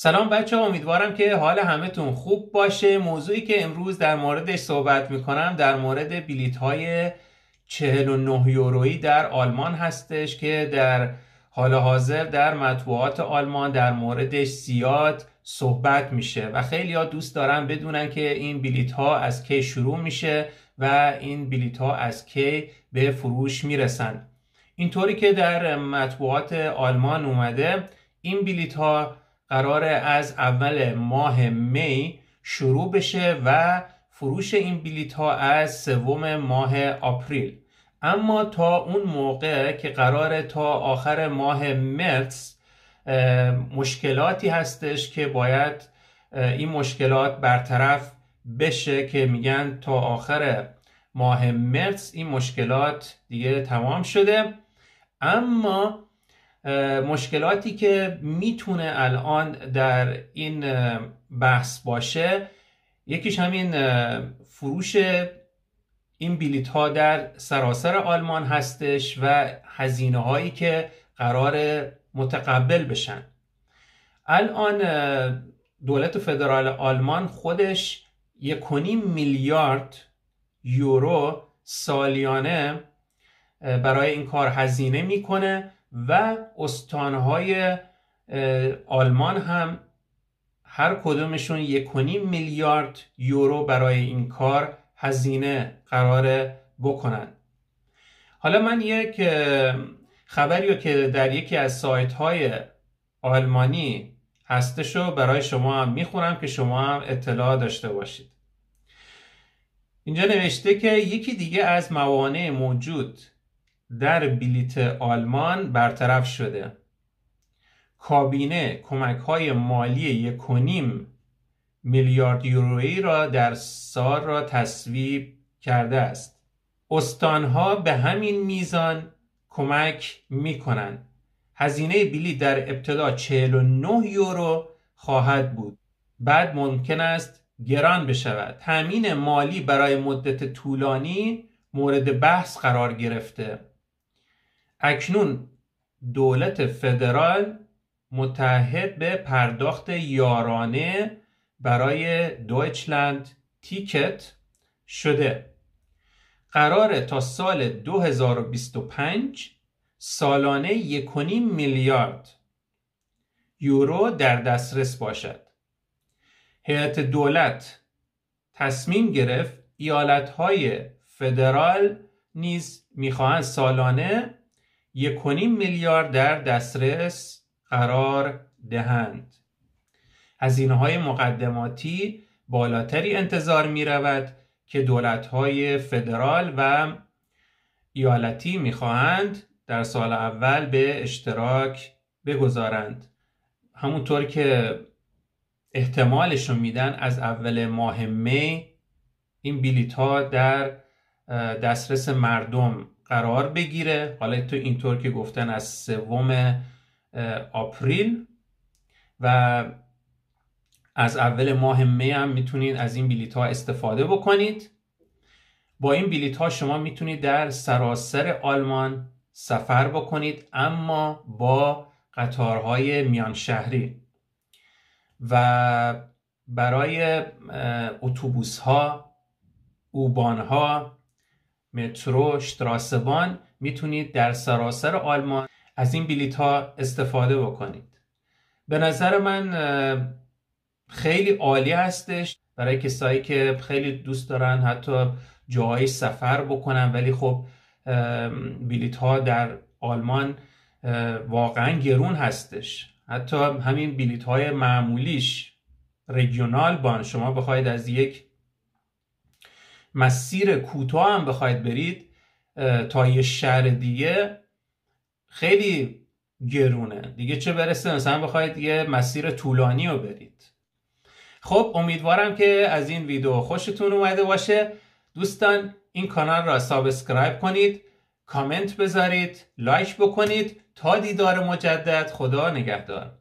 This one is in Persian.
سلام بچه ها امیدوارم که حال همهتون خوب باشه موضوعی که امروز در موردش صحبت میکنم در مورد بلیت های 49 یورویی در آلمان هستش که در حال حاضر در مطبوعات آلمان در موردش زیاد صحبت میشه و خیلی ها دوست دارن بدونن که این بلیت ها از کی شروع میشه و این بلیت ها از کی به فروش میرسن اینطوری که در مطبوعات آلمان اومده این بلیت ها قرار از اول ماه می شروع بشه و فروش این بلیت ها از سوم ماه آپریل اما تا اون موقع که قرار تا آخر ماه مرس مشکلاتی هستش که باید این مشکلات برطرف بشه که میگن تا آخر ماه مرس این مشکلات دیگه تمام شده اما مشکلاتی که میتونه الان در این بحث باشه یکیش همین فروش این بیلیت ها در سراسر آلمان هستش و هزینه هایی که قرار متقبل بشن الان دولت فدرال آلمان خودش یکونیم میلیارد یورو سالیانه برای این کار هزینه میکنه و استانهای آلمان هم هر کدومشون یکونیم میلیارد یورو برای این کار هزینه قرار بکنن حالا من یک خبری که در یکی از سایت های آلمانی هستش رو برای شما هم میخونم که شما هم اطلاع داشته باشید اینجا نوشته که یکی دیگه از موانع موجود در بلیت آلمان برطرف شده کابینه کمک های مالی یکونیم میلیارد یورویی را در سال را تصویب کرده است استانها به همین میزان کمک می کنند هزینه بلیت در ابتدا 49 یورو خواهد بود بعد ممکن است گران بشود تامین مالی برای مدت طولانی مورد بحث قرار گرفته اکنون دولت فدرال متحد به پرداخت یارانه برای دویچلند تیکت شده قرار تا سال 2025 سالانه 1.5 میلیارد یورو در دسترس باشد هیئت دولت تصمیم گرفت ایالت های فدرال نیز میخواهند سالانه یکونیم میلیارد در دسترس قرار دهند هزینه های مقدماتی بالاتری انتظار می رود که دولت های فدرال و ایالتی می خواهند در سال اول به اشتراک بگذارند همونطور که احتمالشون میدن از اول ماه می این بیلیت ها در دسترس مردم قرار بگیره حالا تو اینطور که گفتن از سوم آپریل و از اول ماه می هم میتونید از این بلیت ها استفاده بکنید با این بلیت ها شما میتونید در سراسر آلمان سفر بکنید اما با قطارهای میان شهری و برای اتوبوس ها اوبان ها مترو، شتراسبان میتونید در سراسر آلمان از این بلیت ها استفاده بکنید به نظر من خیلی عالی هستش برای کسایی که خیلی دوست دارن حتی جاهای سفر بکنن ولی خب بلیت ها در آلمان واقعا گرون هستش حتی همین بلیت های معمولیش رگیونال بان شما بخواید از یک مسیر کوتاه هم بخواید برید تا یه شهر دیگه خیلی گرونه دیگه چه برسه مثلا بخواید یه مسیر طولانی رو برید خب امیدوارم که از این ویدیو خوشتون اومده باشه دوستان این کانال را سابسکرایب کنید کامنت بذارید لایک بکنید تا دیدار مجدد خدا نگهدار